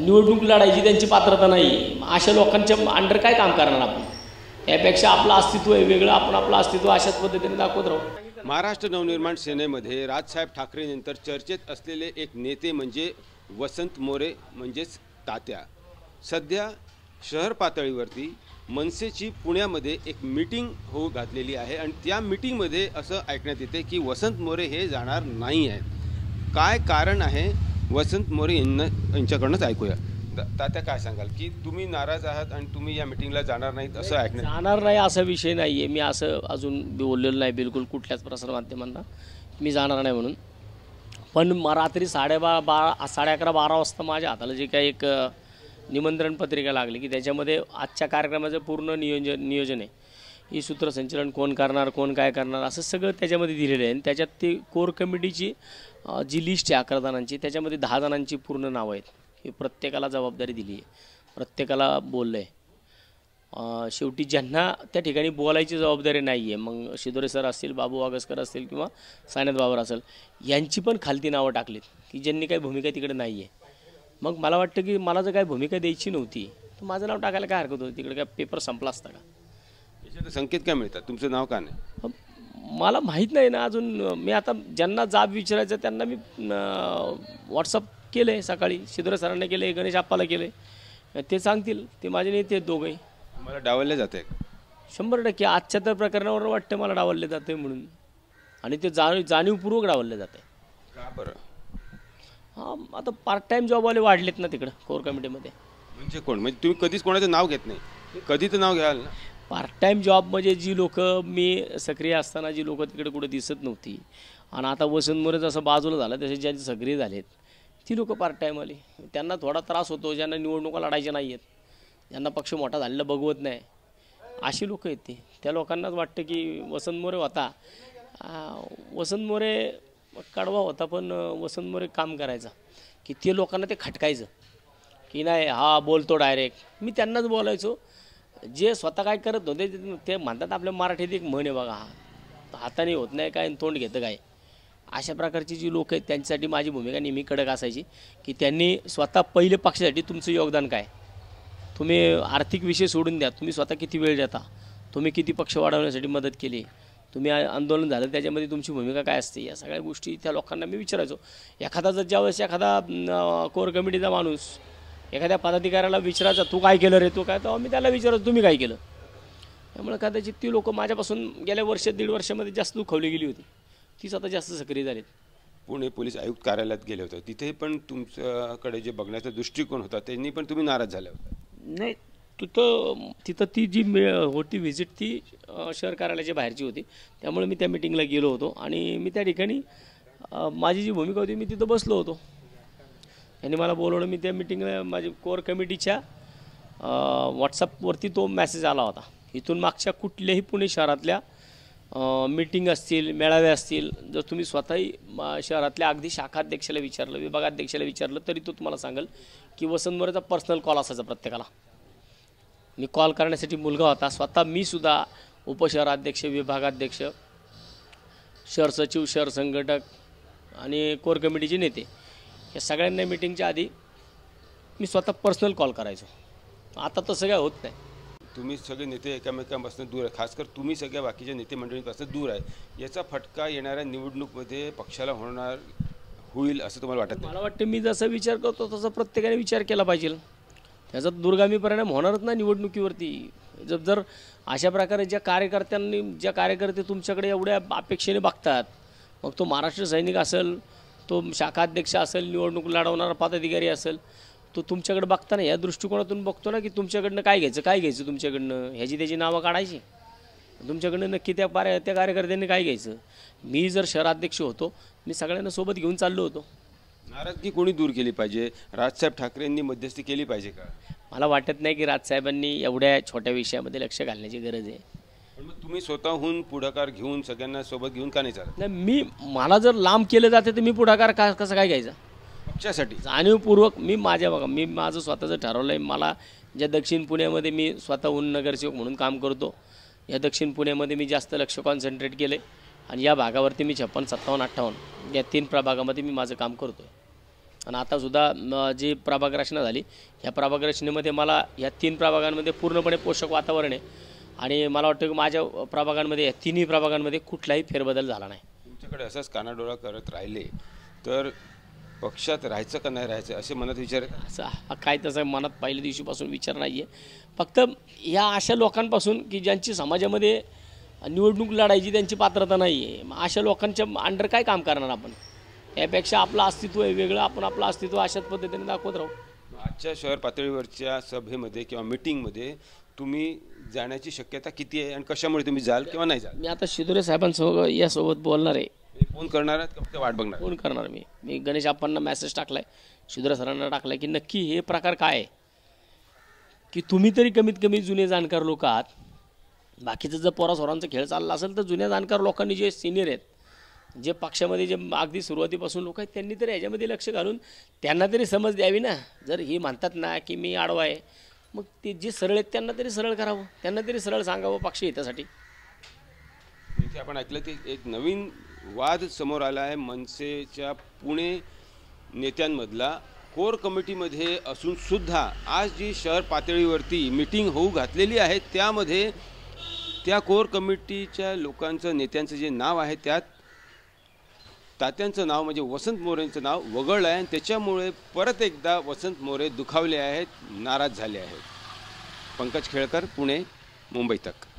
निवडणूक लढायची त्यांची पात्रता नाही अशा लोकांच्या अंडर काय काम करणार आपण यापेक्षा आपलं अस्तित्व आहे वेगळं आपण आपलं अस्तित्व अशाच पद्धतीने दाखवत राहू महाराष्ट्र नवनिर्माण सेनेमध्ये राजसाहेब ठाकरेंनंतर चर्चेत असलेले एक नेते म्हणजे वसंत मोरे म्हणजेच तात्या सध्या शहर पातळीवरती मनसेची पुण्यामध्ये एक मीटिंग होऊ घातलेली आहे आणि त्या मीटिंगमध्ये असं ऐकण्यात येते की वसंत मोरे हे जाणार नाही आहेत काय कारण आहे वसंत मोरे यांना यांच्याकडनंच ऐकूया तात्या काय सांगाल की तुम्ही नाराज आहात आणि तुम्ही या मिटिंगला जाणार नाहीत असं ऐकणार जाणार नाही असा विषय नाही आहे मी असं अजून बोललेलं नाही बिलकुल कुठल्याच प्रसारमाध्यमांना मी जाणार नाही म्हणून पण रात्री साडेबा बारा साडे अकरा बारा वाजता माझ्या हाताला जे काही एक निमंत्रण पत्रिका लागली की त्याच्यामध्ये आजच्या कार्यक्रमाचं पूर्ण नियोजन नियोजन आहे ही सूत्रसंचलन कोण करणार कोण काय करणार असं सगळं त्याच्यामध्ये दिलेलं आहे आणि त्याच्यात ते कोर कमिटीची जी लिस्ट आहे अकरा जणांची त्याच्यामध्ये दहा जणांची पूर्ण नावं आहेत हे प्रत्येकाला जबाबदारी दिली आहे प्रत्येकाला बोललं आहे शेवटी ज्यांना त्या ठिकाणी बोलायची जबाबदारी नाही आहे मग शिदोरे सर असतील बाबू वागसकर असतील किंवा सायनाथ बाबर असेल यांची पण खालती नावं टाकलीत की ज्यांनी काही भूमिका तिकडे नाही आहे मग मला वाटतं की मला जर काही भूमिका द्यायची नव्हती तर माझं नाव टाकायला काय हरकत होती तिकडे काय पेपर संपला असता का संकेत काय मिळतात तुमचं नाव का नाही मला माहीत नाही ना अजून मी आता ज्यांना जाब विचारायचं त्यांना मी व्हॉट्सअप केले सकाळी शिद्र सरांना केले गणेश आप्पाला केले ते सांगतील ते माझे नेते ते दोघंही मला डावलले जाते शंभर टक्के आजच्या तर प्रकरणावर वाटतं मला डावलले जाते म्हणून आणि ते जाणीव जाणीवपूर्वक डावलले जाते का बरं हां आता पार्ट टाईम जॉबवाले वाढलेत ना तिकडं कोर कमिटीमध्ये म्हणजे कोण म्हणजे तुम्ही कधीच कोणाचं नाव घेत नाही कधीच नाव घ्याल ना पार्ट टाईम जॉब म्हणजे जी लोक मी सक्रिय असताना जी लोक तिकडे कुठे दिसत नव्हती आणि आता वसंत मोरे जसं बाजूला झालं तसे ज्यांचे सक्रिय झालेत ती लोक पार्ट टाईम आली त्यांना थोडा त्रास होतो ज्यांना निवडणुका लढायच्या नाही आहेत ज्यांना पक्ष मोठा झालेला बघवत नाही अशी लोकं आहेत ती त्या लोकांनाच वाटतं की वसंत मोरे होता वसंत मोरे कडवा होता पण वसंत मोरे काम करायचा की ते लोकांना ते खटकायचं की नाही हा बोलतो डायरेक्ट मी त्यांनाच बोलायचो जे स्वतः काय करत होते ते म्हणतात आपल्या मराठीत एक म्हण आहे बघा हा हाताने होत नाही काय तोंड घेतं काय अशा प्रकारची जी लोक आहेत त्यांच्यासाठी माझी भूमिका नेहमी कडक असायची की त्यांनी स्वतः पहिले पक्षासाठी तुमचं योगदान काय तुम्ही आर्थिक विषय सोडून द्या तुम्ही स्वतः किती वेळ देता तुम्ही किती पक्ष वाढवण्यासाठी मदत केली तुम्ही आंदोलन झालं त्याच्यामध्ये तुमची भूमिका काय असते या सगळ्या गोष्टी त्या लोकांना मी विचारायचो एखादा जर ज्यावेळेस एखादा कोर कमिटीचा माणूस एखाद्या पदाधिकाऱ्याला विचारायचा तू काय केलं रे तू काय तर मी त्याला विचारायचं तुम्ही काय केलं त्यामुळे कदाचित ती लोकं माझ्यापासून गेल्या वर्ष दीड वर्षामध्ये जास्त दुखवली गेली होती तीच आता जास्त सक्रिय झाली पुणे पोलीस आयुक्त कार्यालयात गेले होते तिथे पण तुमच्याकडे जे बघण्याचा दृष्टिकोन होता त्यांनी पण तुम्ही नाराज झाले होता नाही तिथं तिथं ती जी मे होती व्हिजिट ती शहर कार्यालयाच्या बाहेरची होती त्यामुळे मी त्या मिटिंगला गेलो होतो आणि मी त्या ठिकाणी माझी जी भूमिका होती मी तिथं बसलो होतो यांनी मला बोलवलं मी त्या मिटिंगला माझी कोर कमिटीच्या व्हॉट्सअपवरती तो मॅसेज आला होता इथून मागच्या कुठल्याही पुणे शहरातल्या मीटिंग असतील मेळावे असतील जर तुम्ही स्वतःही शहरातल्या अगदी शाखाध्यक्षाला विचारलं विभागाध्यक्षाला विचारलं तरी तो तुम्हाला सांगेल की वसंत मोरेचा पर्सनल कॉल असायचा प्रत्येकाला मी कॉल करण्यासाठी मुलगा होता स्वतः मीसुद्धा उपशहराध्यक्ष विभागाध्यक्ष शहर सचिव शहर संघटक आणि कोर कमिटीचे नेते या सगळ्यांना मिटिंगच्या आधी मी स्वतः पर्सनल कॉल करायचो आता तसं काय होत नाही तुम्ही सगळे नेते एकमेकांपासून दूर आहे खासकर तुम्ही सगळ्या बाकीच्या नेते मंडळींपासून दूर आहे याचा फटका येणाऱ्या निवडणूकमध्ये पक्षाला होणार होईल असं तुम्हाला वाटत मला वाटतं मी जसा विचार करतो तसा प्रत्येकाने विचार केला पाहिजे त्याचा दुर्गामी परिणाम होणारच नाही निवडणुकीवरती जर जर अशा प्रकारे ज्या कार्यकर्त्यांनी ज्या कार्यकर्ते तुमच्याकडे एवढ्या अपेक्षेने बघतात मग तो महाराष्ट्र सैनिक असेल तो शाखाध्यक्ष असेल निवडणूक लढवणारा पदाधिकारी असेल तो तुमच्याकडे बघताना या दृष्टिकोनातून बघतो ना की तुमच्याकडनं काय घ्यायचं काय घ्यायचं तुमच्याकडनं ह्याची त्याची नावं काढायची तुमच्याकडनं नक्की त्या पार त्या कार्यकर्त्यांनी काय घ्यायचं मी जर शहराध्यक्ष होतो मी सगळ्यांना सोबत घेऊन चाललो होतो नाराजगी कोणी दूर केली पाहिजे राजसाहेब ठाकरेंनी मध्यस्थी केली पाहिजे का मला वाटत नाही की राजसाहेबांनी एवढ्या छोट्या विषयामध्ये लक्ष घालण्याची गरज आहे तुम्ही स्वतःहून पुढाकार घेऊन सगळ्यांना सोबत घेऊन का नाही चालत नाही मी मला जर लांब केलं जाते तर मी पुढाकार का कसं काय घ्यायचा पक्षासाठी जाणीवपूर्वक मी माझ्या बघा मी माझं स्वतःचं ठरवलं आहे मला ज्या दक्षिण पुण्यामध्ये मी स्वतःहून नगरसेवक म्हणून काम करतो या दक्षिण पुण्यामध्ये मी जास्त लक्ष कॉन्सन्ट्रेट केले आणि या भागावरती मी छप्पन सत्तावन्न अठ्ठावन्न या तीन प्रभागामध्ये मी माझं काम करतो आहे आणि आतासुद्धा जी प्रभाग रचना झाली ह्या प्रभाग रचनेमध्ये मला या तीन प्रभागांमध्ये पूर्णपणे पोषक वातावरण आहे आणि मला वाटतं की माझ्या प्रभागांमध्ये तिन्ही प्रभागांमध्ये कुठलाही फेरबदल झाला नाही तुमच्याकडे असंच कानाडोळा करत राहिले तर पक्षात राहायचं का नाही राहायचं असे मनात विचार असं काय तसं मनात पहिल्या दिवशीपासून विचार नाही आहे फक्त या अशा लोकांपासून की ज्यांची समाजामध्ये निवडणूक लढायची त्यांची पात्रता नाही आहे अशा लोकांच्या अंडर काय काम करणार आपण यापेक्षा आपलं अस्तित्व आहे वेगळं आपण आपलं अस्तित्व अशाच पद्धतीने दाखवत राहू आजच्या शहर पातळीवरच्या सभेमध्ये किंवा मिटिंगमध्ये तुम्ही जाण्याची शक्यता किती आहे आणि कशामुळे तुम्ही जाल किंवा नाही जाल मी आता शिदुरे साहेबांसोबत यासोबत बोलणार आहे फोन करणार आहेत फक्त वाट बघणार फोन करणार मी मी गणेश आप्पांना मेसेज टाकलाय आहे सरांना टाकलाय की नक्की हे प्रकार काय आहे की तुम्ही तरी कमीत कमी जुने जाणकार लोक आहात बाकीचं जर पोरासोरांचा खेळ चालला असेल तर जुन्या जाणकार लोकांनी जे सिनियर आहेत जे पक्षामध्ये जे अगदी सुरुवातीपासून लोक आहेत त्यांनी तरी याच्यामध्ये लक्ष घालून त्यांना तरी समज द्यावी ना जर हे म्हणतात ना की मी आडवा आहे मग ते जे सरळ आहेत त्यांना तरी सरळ करावं त्यांना तरी सरळ सांगावं पक्ष हितासाठी इथे म्हणजे आपण ऐकलं की एक नवीन वाद समोर आला आहे मनसेच्या पुणे नेत्यांमधला कोर कमिटीमध्ये असूनसुद्धा आज जी शहर पातळीवरती मिटिंग होऊ घातलेली आहे त्यामध्ये त्या कोर कमिटीच्या लोकांचं नेत्यांचं जे नाव आहे त्यात तात्यांचं नाव म्हणजे वसंत मोरेंचं नाव वगळलं आहे आणि त्याच्यामुळे परत एकदा वसंत मोरे दुखावले आहेत नाराज झाले आहेत पंकज खेळकर पुणे मुंबई तक